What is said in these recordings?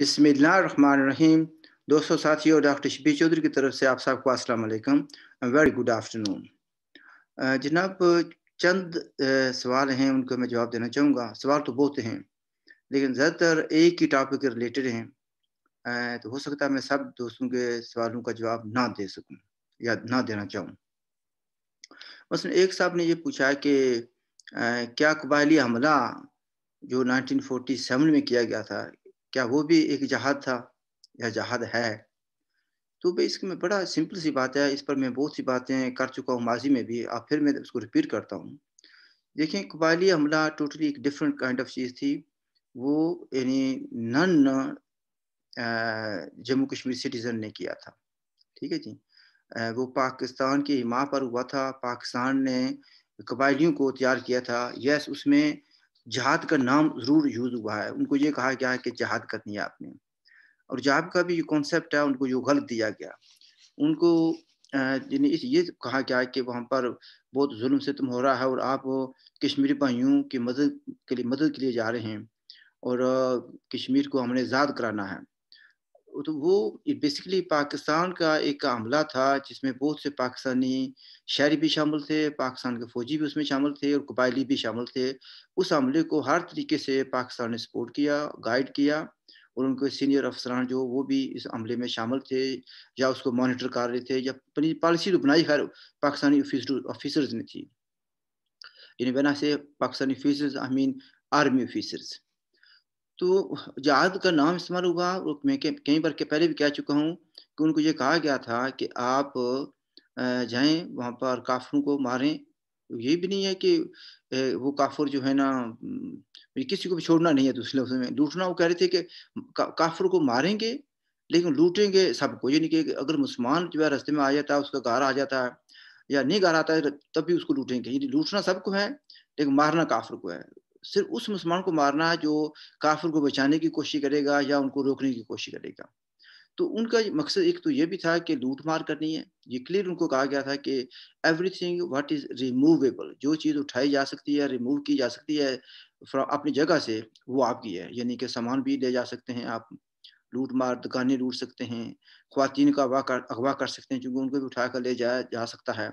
रहीम दोस्तों साथियों और डॉक्टर शबीर चौधरी की तरफ से आप सबको अस्सलाम वालेकुम वेरी गुड आफ्टरनून जनाब चंद सवाल हैं उनको मैं जवाब देना चाहूँगा सवाल तो बहुत हैं लेकिन ज़्यादातर एक ही टॉपिक के रिलेटेड हैं तो हो सकता है मैं सब दोस्तों के सवालों का जवाब ना दे सकूँ या ना देना चाहूँ बस एक साहब ने ये पूछा कि क्या कबायली हमला जो 1947 में किया गया था क्या वो भी एक जहाद था या जहाद है तो भाई में बड़ा सिंपल सी बात है इस पर मैं बहुत सी बातें कर चुका हूँ माजी में भी अब फिर मैं उसको रिपीट करता हूँ देखें कबायली हमला टोटली एक डिफरेंट काइंड ऑफ चीज़ थी वो यानी नन जम्मू कश्मीर सिटीज़न ने किया था ठीक है जी वो पाकिस्तान की हिमा पर हुआ था पाकिस्तान ने कबायलियों को तैयार किया था यस उसमें जहाद का नाम ज़रूर यूज़ हुआ है उनको ये कहा गया है कि जहाद करनी है आपने और जहाद का भी ये कॉन्सेप्ट है उनको जो गलत दिया गया उनको इस ये कहा गया है कि वहाँ पर बहुत जुल्म तुम हो रहा है और आप कश्मीरी भाइयों की मदद के लिए मदद के लिए जा रहे हैं और कश्मीर को हमने आज़ाद कराना है तो वो बेसिकली पाकिस्तान का एक हमला था जिसमें बहुत से पाकिस्तानी शहरी भी शामिल थे पाकिस्तान के फौजी भी उसमें शामिल थे और कबायली भी शामिल थे उस हमले को हर तरीके से पाकिस्तान ने सपोर्ट किया गाइड किया और उनके सीनियर अफसरान जो वो भी इस हमले में शामिल थे या उसको मॉनिटर कर रहे थे या अपनी पॉलिसी तो बनाई हर पाकिस्तानी ऑफिसर्स ने थी यानी बना से Pakistani officers I mean army officers तो जहाद का नाम इस्तेमाल हुआ मैं कई बार के पहले भी कह चुका हूँ कि उनको ये कहा गया था कि आप जाएं वहाँ पर काफरों को मारें ये भी नहीं है कि वो काफर जो है ना किसी को भी छोड़ना नहीं है दूसरे उसमें लूटना वो कह रहे थे कि का, काफर को मारेंगे लेकिन लूटेंगे सबको यानी कि अगर मुसलमान जो है रास्ते में आ जाता है उसका गार आ जाता है या नहीं गार आता है तब भी उसको लूटेंगे लूटना सबको है लेकिन मारना काफर को है सिर्फ उस मुसलमान को मारना है जो काफिर को बचाने की कोशिश करेगा या उनको रोकने की कोशिश करेगा तो उनका मकसद एक तो ये भी था कि लूट मार करनी है ये क्लियर उनको कहा गया था कि एवरीथिंग व्हाट इज़ रिमूवेबल जो चीज़ उठाई जा सकती है रिमूव की जा सकती है अपनी जगह से वो आपकी है यानी कि सामान भी ले जा सकते हैं आप लूट मार दुकानें लूट सकते हैं खुवान का अगवा कर अगवा कर सकते हैं क्योंकि उनको भी उठा कर ले जाया जा सकता है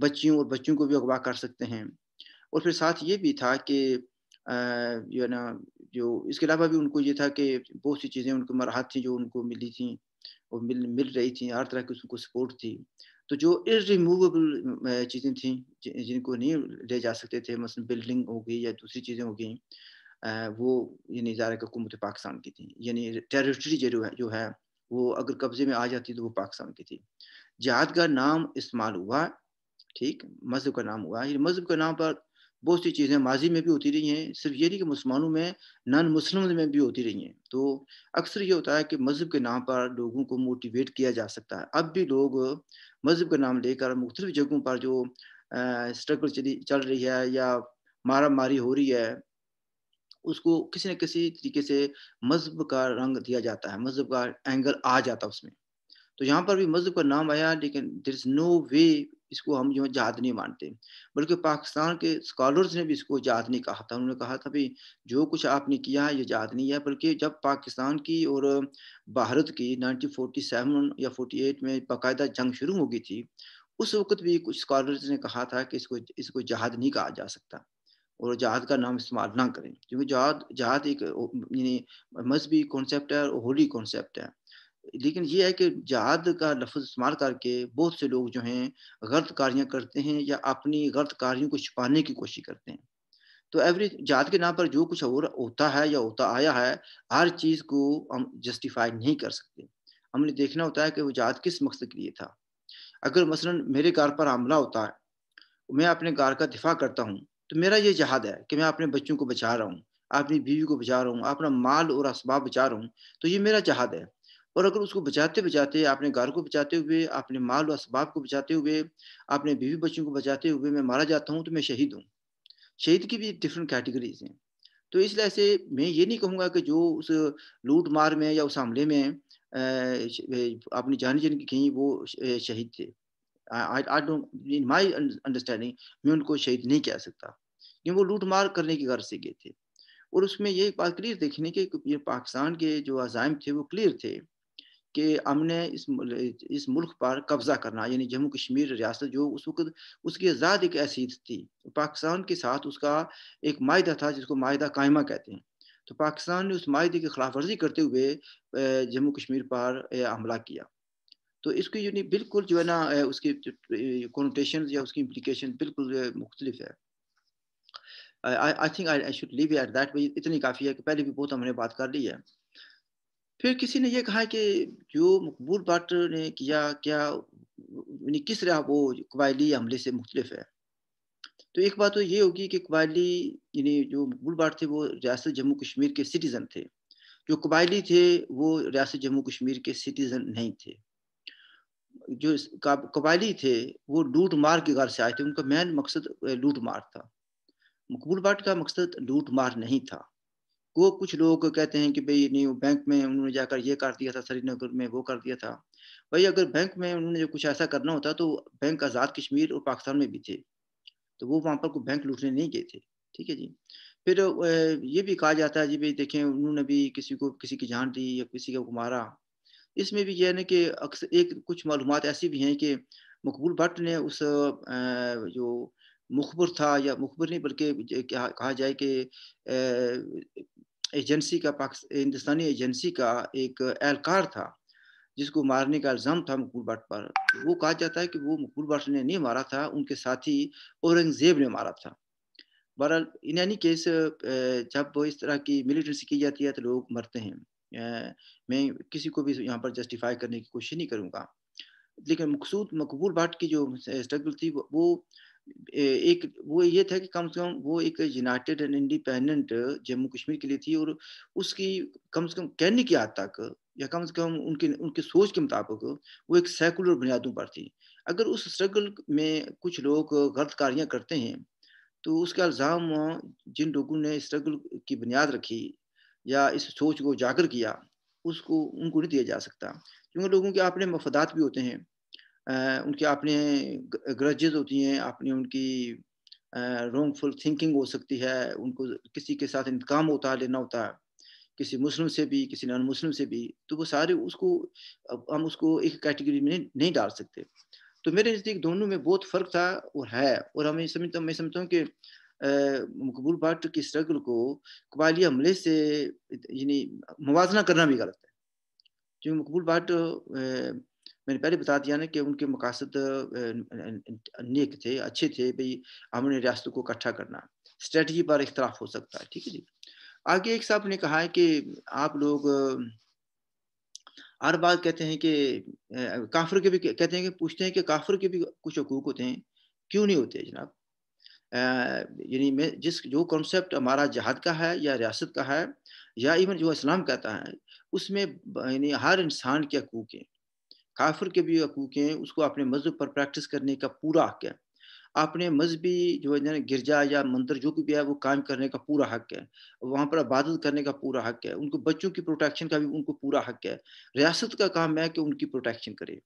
बच्चियों और बच्चियों को भी अगवा कर सकते हैं और फिर साथ ये भी था कि जो है ना जो इसके अलावा भी उनको ये था कि बहुत सी चीज़ें उनको मराहत थी जो उनको मिली थी और मिल मिल रही थी हर तरह की उनको सपोर्ट थी तो जो इरिमूवेबल चीज़ें थी जिनको नहीं ले जा सकते थे मसल बिल्डिंग हो गई या दूसरी चीज़ें हो गई वो यानी इजारा हुकूमत पाकिस्तान की थी यानी टेरिटरी जो है जो है वो अगर कब्ज़े में आ जाती तो वो पाकिस्तान की थी जहाद का नाम इस्तेमाल हुआ ठीक मज़हब का नाम हुआ मज़हब का नाम पर बहुत सी चीज़ें माजी में भी होती रही हैं सिर्फ ये नहीं कि मुसलमानों में नॉन मुस्लिम में भी होती रही हैं तो अक्सर ये होता है कि मज़हब के नाम पर लोगों को मोटिवेट किया जा सकता है अब भी लोग मज़हब का नाम लेकर मुख्तलिफ जगहों पर जो स्ट्रगल चली चल रही है या मारा मारी हो रही है उसको किसी न किसी तरीके से मज़हब का रंग दिया जाता है मज़हब का एंगल आ जाता है उसमें तो यहाँ पर भी मज़हब का नाम आया लेकिन देर इज़ नो वे इसको हम जो है नहीं मानते बल्कि पाकिस्तान के स्कॉलर्स ने भी इसको जहाद नहीं कहा था उन्होंने कहा था भाई जो कुछ आपने किया है ये जहाद नहीं है बल्कि जब पाकिस्तान की और भारत की 1947 या 48 में बाकायदा जंग शुरू हो गई थी उस वक्त भी कुछ स्कॉलर्स ने कहा था कि इसको इसको जहाद नहीं कहा जा सकता और जहाद का नाम इस्तेमाल ना करें क्योंकि जहाद जहाद एक मजहबी कॉन्सेप्ट है और होली कॉन्सेप्ट है लेकिन ये है कि जहाद का लफ्ज़ इस्तेमाल करके बहुत से लोग जो हैं गलत कारियाँ करते हैं या अपनी गलत कार्यों को छुपाने की कोशिश करते हैं तो एवरी जात के नाम पर जो कुछ और होता है या होता आया है हर चीज़ को हम जस्टिफाई नहीं कर सकते हमने देखना होता है कि वो जात किस मकसद के लिए था अगर मसलन मेरे घर पर हमला होता है मैं अपने घर का दिफा करता हूँ तो मेरा ये जहाद है कि मैं अपने बच्चों को बचा रहा हूँ अपनी बीवी को बचा रहा हूँ अपना माल और इसबाब बचा रहा हूँ तो ये मेरा जहाद है और अगर उसको बचाते बचाते आपने घर को बचाते हुए अपने माल और असबाब को बचाते हुए अपने बीवी बच्चों को बचाते हुए मैं मारा जाता हूँ तो मैं शहीद हूँ शहीद की भी डिफरेंट कैटेगरीज हैं तो इस लिहाज से मैं ये नहीं कहूँगा कि जो उस लूट मार में या उस हमले में अपनी जानी जन की कहीं वो शहीद थे माई अंडरस्टैंडिंग मैं उनको शहीद नहीं कह सकता क्योंकि वो लूट मार करने की गर्ज से गए थे और उसमें ये बात क्लियर देखने के पाकिस्तान के जो अजायम थे वो क्लियर थे कि हमने इस इस मुल्क पर कब्ज़ा करना यानी जम्मू कश्मीर रियासत जो उस वक्त उसकी आज़ाद एक ऐसी थी पाकिस्तान के साथ उसका एक माहा था जिसको माहा कायमा कहते हैं तो पाकिस्तान ने उस माहे की खिलाफ वर्जी करते हुए जम्मू कश्मीर पर हमला किया तो इसकी यानी बिल्कुल जो है ना उसकी कॉन्टेशन या उसकी इम्प्लिकेशन बिल्कुल मुख्तलिफ है I think I should leave it at that काफ़ी है कि पहले भी बहुत हमने बात कर ली है फिर किसी ने ये कहा कि जो मकबूल बाट ने किया क्या यानी किस तरह वो कबायली हमले से मुख्तलिफ है तो एक बात तो ये होगी कि कबायली यानी जो मकबूल बाट थे वो रियासत जम्मू कश्मीर के सिटीज़न थे जो कबायली थे वो रियासत जम्मू कश्मीर के सिटीज़न नहीं थे जो कबायली थे वो लूट मार के घर से आए थे उनका मेन मकसद लूट मार था मकबूल बाट का मकसद लूट मार नहीं था वो कुछ लोग कहते हैं कि भाई नहीं बैंक में उन्होंने जाकर ये कर दिया था श्रीनगर में वो कर दिया था भाई अगर बैंक में उन्होंने जो कुछ ऐसा करना होता तो बैंक आज़ाद कश्मीर और पाकिस्तान में भी थे तो वो वहाँ पर कोई बैंक लूटने नहीं गए थे ठीक है जी फिर ये भी कहा जाता है जी भाई देखें उन्होंने भी किसी को किसी की जान दी या किसी को मारा इसमें भी यह है कि अक्सर एक कुछ मालूम ऐसी भी हैं कि मकबूल भट्ट ने उस जो मुखबर था या मुखबर नहीं बल्कि कहा जाए कि एजेंसी का हिंदुस्तानी एजेंसी का एक एहलकार था जिसको मारने का इल्ज़ाम था मकबूल भट पर वो कहा जाता है कि वो मकबूल भट ने नहीं मारा था उनके साथी औरंगज़ेब ने मारा था बहरहाल इन एनी केस जब इस तरह की मिलिटेंसी की जाती है तो लोग मरते हैं मैं किसी को भी यहाँ पर जस्टिफाई करने की कोशिश नहीं करूँगा लेकिन मकसूद मकबूल भट्ट की जो स्ट्रगल थी वो एक वो ये था कि कम से कम वो एक united and independent Jammu Kashmir के लिए थी और उसकी कम से कम कहने की हद तक या कम से कम उनके उनके सोच के मुताबिक वो एक सेकुलर बुनियादों पर थी अगर उस स्ट्रगल में कुछ लोग गलत कार्यां करते हैं तो उसका इल्ज़ाम जिन लोगों ने स्ट्रगल की बुनियाद रखी या इस सोच को उजागर किया उसको उनको नहीं दिया जा सकता क्योंकि लोगों के अपने मफदात भी होते हैं उनकी अपने ग्रजेज होती हैं अपने उनकी रॉन्गफुल थिंकिंग हो सकती है उनको किसी के साथ इंतकाम होता है लेना होता है किसी मुस्लिम से भी किसी नॉन मुस्लिम से भी तो वो सारे उसको हम उसको एक कैटेगरी में नहीं डाल सकते तो मेरे नज़दीक दोनों में बहुत फ़र्क था और है और हमें समझता मैं समझता हूँ कि मकबूल भट्ट की स्ट्रगल को कबाली हमले से यानी मुवजना करना भी गलत है क्योंकि मकबूल भट्ट मैंने पहले बता दिया ना कि उनके मकासद नेक थे अच्छे थे भाई हमने रियासत को इकट्ठा करना स्ट्रेटजी पर इख्तलाफ हो सकता है ठीक है जी आगे एक साहब ने कहा है कि आप लोग हर बार कहते हैं कि काफर के भी कहते हैं कि पूछते हैं कि काफर के भी कुछ हकूक होते हैं क्यों नहीं होते जनाब यानी मैं जिस जो कॉन्सेप्ट हमारा जहाद का है या रियासत का है या इवन जो इस्लाम कहता है उसमें यानी हर इंसान के हकूक हैं काफिर के भी हकूक हैं उसको अपने मज़हब पर प्रैक्टिस करने का पूरा हक है अपने मजहबी जो है गिरजा या मंदिर जो भी है वो कायम करने का पूरा हक है वहाँ पर इबादत करने का पूरा हक है उनको बच्चों की प्रोटेक्शन का भी उनको पूरा हक है रियासत का काम है कि उनकी प्रोटेक्शन करे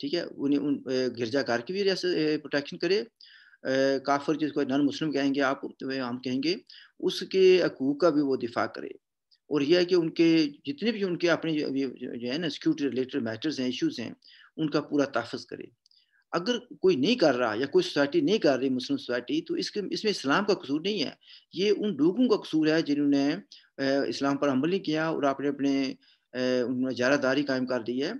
ठीक है उन्हें उन गिरजाघर की भी रियासत प्रोटेक्शन करे काफर जिसको नॉन मुस्लिम कहेंगे आप तो हम कहेंगे उसके हकूक का भी वो दिफा करे और यह है कि उनके जितने भी उनके अपने जो है ना सिक्योरिटी रिलेटेड मैटर्स हैं इश्यूज़ हैं उनका पूरा तहफ़ करे अगर कोई नहीं कर रहा या कोई सोसाइटी नहीं कर रही मुस्लिम सोसाइटी तो इसके इसमें इस्लाम का कसूर नहीं है ये उन लोगों का कसूर है जिन्होंने इस्लाम पर अमल नहीं किया और आपने अपने उन्होंने जारादारी कायम कर दी है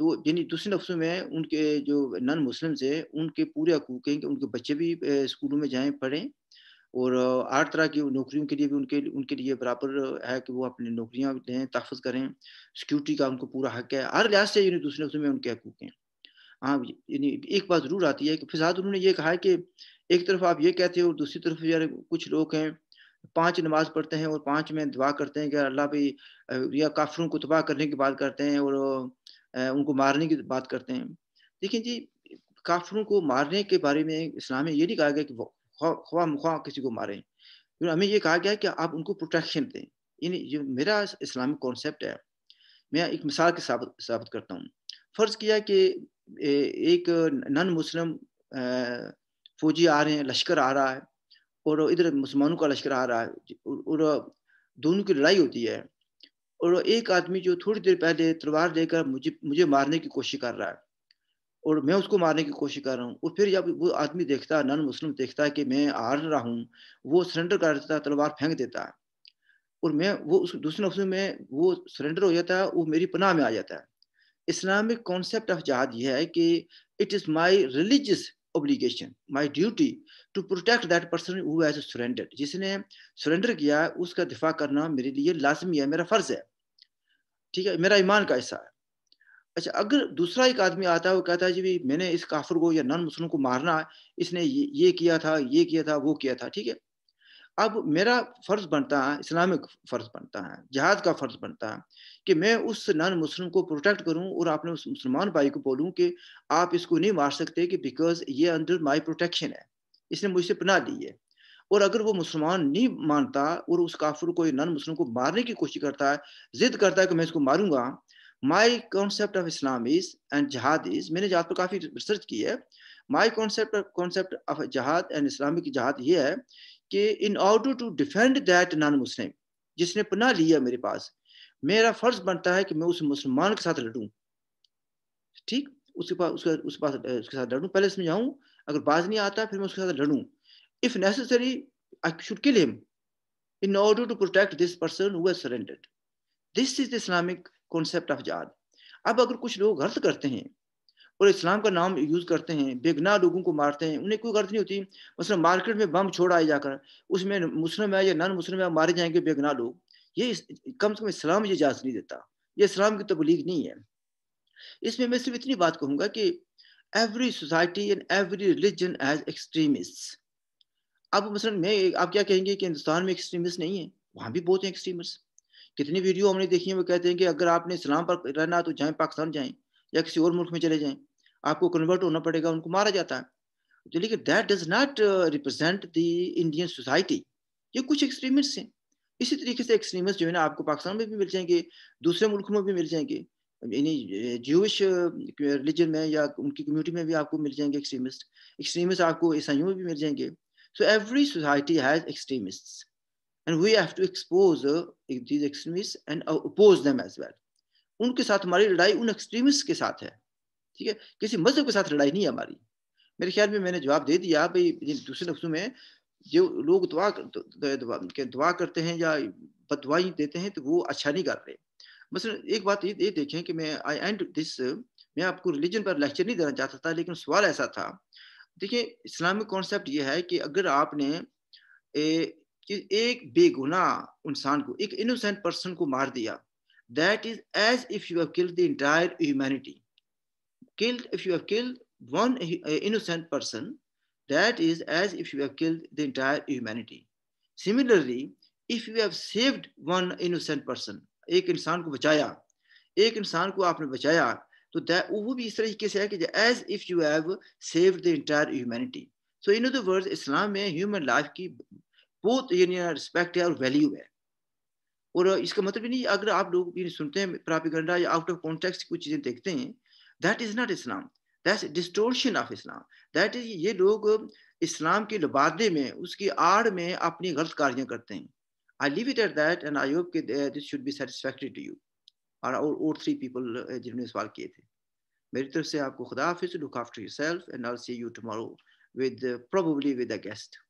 तो यानी दूसरे लफ्सों में उनके जो नन मुस्लिम है उनके पूरे हकूक हैं कि उनके बच्चे भी स्कूलों में जाएँ पढ़ें और हर तरह की नौकरियों के लिए भी उनके उनके लिए बराबर है कि वो अपनी नौकरियाँ दें तहफ़ करें सिक्योरिटी का उनको पूरा हक है हर लिहाज से यानी दूसरे उसमें उनके हकूक हैं हाँ यानी एक बात ज़रूर आती है कि फिजाद उन्होंने ये कहा है कि एक तरफ आप ये कहते हो और दूसरी तरफ यार कुछ लोग हैं पांच नमाज पढ़ते हैं और पांच में दुआ करते हैं कि अल्लाह भाई या काफरों को तबाह करने की बात करते हैं और उनको मारने की बात करते हैं देखिए जी काफरों को मारने के बारे में इस्लाम में ये नहीं कहा गया कि ख्वा मुख्वा किसी को मारें हमें ये कहा गया है कि आप उनको प्रोटेक्शन दें यानी जो मेरा इस्लामिक कॉन्सेप्ट है मैं एक मिसाल के साबित साबित करता हूँ फ़र्ज़ किया कि एक नन मुस्लिम फौजी आ रहे हैं लश्कर आ रहा है और इधर मुसलमानों का लश्कर आ रहा है और दोनों की लड़ाई होती है और एक आदमी जो थोड़ी देर पहले तलवार लेकर मुझे मुझे मारने की कोशिश कर रहा है और मैं उसको मारने की कोशिश कर रहा हूँ और फिर जब वो आदमी देखता है नन मुस्लिम देखता है कि मैं हार रहा हूँ वो सरेंडर कर देता है तलवार फेंक देता है और मैं वो उस दूसरे नफ्सों में वो सरेंडर हो जाता है वो मेरी पनाह में आ जाता है इस्लामिक कॉन्सेप्ट ऑफ जहाद यह है कि it is my religious obligation my duty to protect that person वो एज सरेंडर्ड जिसने सरेंडर किया उसका दिफा करना मेरे लिए लाजमी है मेरा फ़र्ज़ है ठीक है मेरा ईमान का हिस्सा है अच्छा अगर दूसरा एक आदमी आता है वो कहता है जी भी मैंने इस काफर को या नॉन मुस्लिम को मारना है इसने ये, किया था ये किया था वो किया था ठीक है अब मेरा फ़र्ज़ बनता है इस्लामिक फ़र्ज़ बनता है जहाद का फ़र्ज़ बनता है कि मैं उस नॉन मुस्लिम को प्रोटेक्ट करूं और आपने उस मुसलमान भाई को बोलूं कि आप इसको नहीं मार सकते कि बिकॉज ये अंडर माय प्रोटेक्शन है इसने मुझसे पना ली है और अगर वो मुसलमान नहीं मानता और उस काफर को नॉन मुस्लिम को मारने की कोशिश करता है जिद करता है कि मैं इसको मारूंगा my concept of Islam is and jihad is मैंने जहाद पर काफ़ी रिसर्च की है my concept concept of jihad and Islamic jihad ये है कि in order to defend that non Muslim जिसने पनाह लिया मेरे पास मेरा फर्ज बनता है कि मैं उस मुसलमान के साथ लड़ूं ठीक उसके पास उसका उस पास उसके साथ लड़ूं पहले इसमें जाऊं अगर बाज नहीं आता फिर मैं उसके साथ लड़ूं if necessary I should kill him in order to protect this person who surrendered this is the Islamic concept of jihad अब अगर कुछ लोग गलत करते हैं और इस्लाम का नाम यूज़ करते हैं बेगना लोगों को मारते हैं उन्हें कोई गलत नहीं होती मसलन मार्केट में बम छोड़ आए जाकर उसमें मुस्लिम है या नॉन मुस्लिम है मारे जाएंगे बेगना लोग ये कम से कम इस्लाम ये इजाज़त नहीं देता ये इस्लाम की तबलीग नहीं है इसमें मैं सिर्फ इतनी बात कहूंगा कि every society and every religion has extremist अब मसलन मैं आप क्या कहेंगे कि हिंदुस्तान में एक्सट्रीमिस्ट नहीं है वहां भी बहुत हैं एक्सट्रीमिस्ट कितनी वीडियो हमने देखी है वो कहते हैं कि अगर आपने इस्लाम पर रहना तो जाए पाकिस्तान जाए या किसी और मुल्क में चले जाए आपको कन्वर्ट होना पड़ेगा उनको मारा जाता है तो लेकिन that does not represent the Indian society ये कुछ एक्सट्रीमिस्ट हैं इसी तरीके से एक्सट्रीमिस्ट जो है ना आपको पाकिस्तान में भी मिल जाएंगे दूसरे मुल्क में भी मिल जाएंगे यानी जूश uh, रिलीजन uh, में या उनकी कम्युनिटी में भी आपको मिल जाएंगे एक्सट्रीमिस्ट एक्सट्रीमिस्ट आपको ईसाइयों में भी मिल जाएंगे so every society has extremist and we have to expose these extremist and oppose them as well उनके साथ हमारी लड़ाई उन एक्सट्रीमिस्ट के साथ है ठीक है किसी मजहब के साथ लड़ाई नहीं है हमारी मेरे ख्याल में मैंने जवाब दे दिया भाई दूसरे लफ्जों में जो लोग दुआ के दुआ करते हैं या बदवाई देते हैं तो वो अच्छा नहीं कर रहे मसलन एक बात ये देखें कि मैं आई एंड दिस मैं आपको रिलीजन पर लेक्चर नहीं देना चाहता था लेकिन सवाल ऐसा था देखिए इस्लामिक कॉन्सेप्ट ये है कि अगर आपने कि एक बेगुना इंसान को एक इनोसेंट पर्सन को मार दिया that is as if you have killed the entire humanity killed if you have killed one innocent person that is as if you have killed the entire humanity similarly if you have saved one innocent person एक इंसान को बचाया एक इंसान को आपने बचाया तो वो भी इस तरीके से है कि as if you have saved the entire humanity so in other words इस्लाम में ह्यूमन लाइफ की बहुत रिस्पेक्ट है और वैल्यू है और इसका मतलब नहीं अगर आप लोग सुनते हैं प्रापिगंडा या आउट ऑफ कॉन्टेक्स्ट कुछ चीज़ें देखते हैं that is not Islam that distortion of Islam that is ये लोग इस्लाम के लबादे में उसकी आड़ में अपनी गलत कार्यां करते हैं I live it at that and I hope के this should be satisfactory to you और और थ्री पीपल uh, जिन्होंने सवाल किए थे मेरी तरफ से आपको खुदा हाफिज look after yourself and I see you tomorrow with probably with a guest